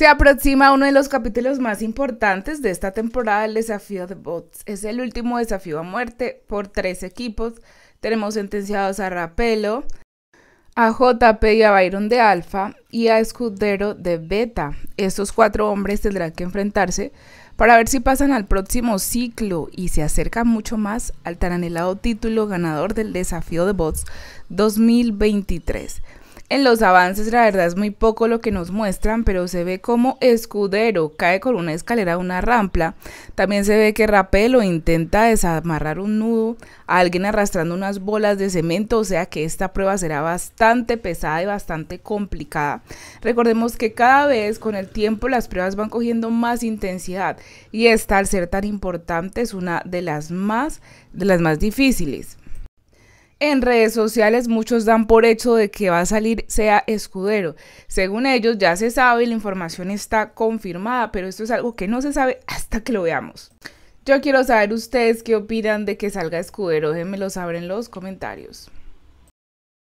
Se aproxima uno de los capítulos más importantes de esta temporada, del desafío de bots. Es el último desafío a muerte por tres equipos. Tenemos sentenciados a Rapelo, a JP y a Byron de Alfa y a Escudero de Beta. Estos cuatro hombres tendrán que enfrentarse para ver si pasan al próximo ciclo y se acercan mucho más al tan anhelado título ganador del desafío de bots 2023. En los avances la verdad es muy poco lo que nos muestran, pero se ve como Escudero cae con una escalera a una rampla. También se ve que Rapelo intenta desamarrar un nudo a alguien arrastrando unas bolas de cemento, o sea que esta prueba será bastante pesada y bastante complicada. Recordemos que cada vez con el tiempo las pruebas van cogiendo más intensidad y esta al ser tan importante es una de las más, de las más difíciles. En redes sociales muchos dan por hecho de que va a salir sea escudero. Según ellos ya se sabe y la información está confirmada, pero esto es algo que no se sabe hasta que lo veamos. Yo quiero saber ustedes qué opinan de que salga escudero, déjenmelo saber en los comentarios.